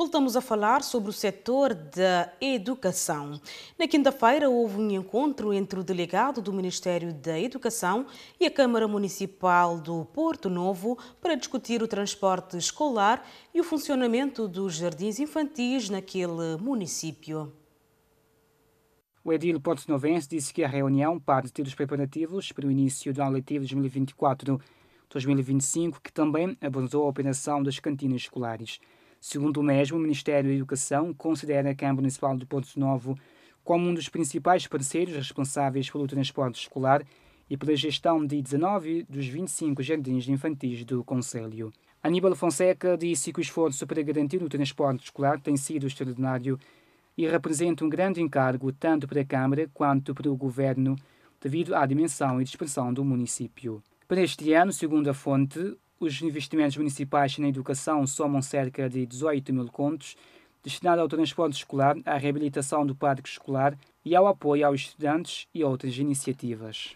voltamos a falar sobre o setor da educação. Na quinta-feira, houve um encontro entre o delegado do Ministério da Educação e a Câmara Municipal do Porto Novo para discutir o transporte escolar e o funcionamento dos jardins infantis naquele município. O edil porto-novense disse que a reunião parte dos preparativos para o início do ano letivo 2024-2025, que também abordou a operação das cantinas escolares. Segundo o mesmo, Ministério da Educação considera a Câmara Municipal de Ponte Novo como um dos principais parceiros responsáveis pelo transporte escolar e pela gestão de 19 dos 25 jardins infantis do Conselho. Aníbal Fonseca disse que o esforço para garantir o transporte escolar tem sido extraordinário e representa um grande encargo tanto para a Câmara quanto para o Governo, devido à dimensão e dispersão do município. Para este ano, segundo a fonte, os investimentos municipais na educação somam cerca de 18 mil contos, destinados ao transporte escolar, à reabilitação do parque escolar e ao apoio aos estudantes e outras iniciativas.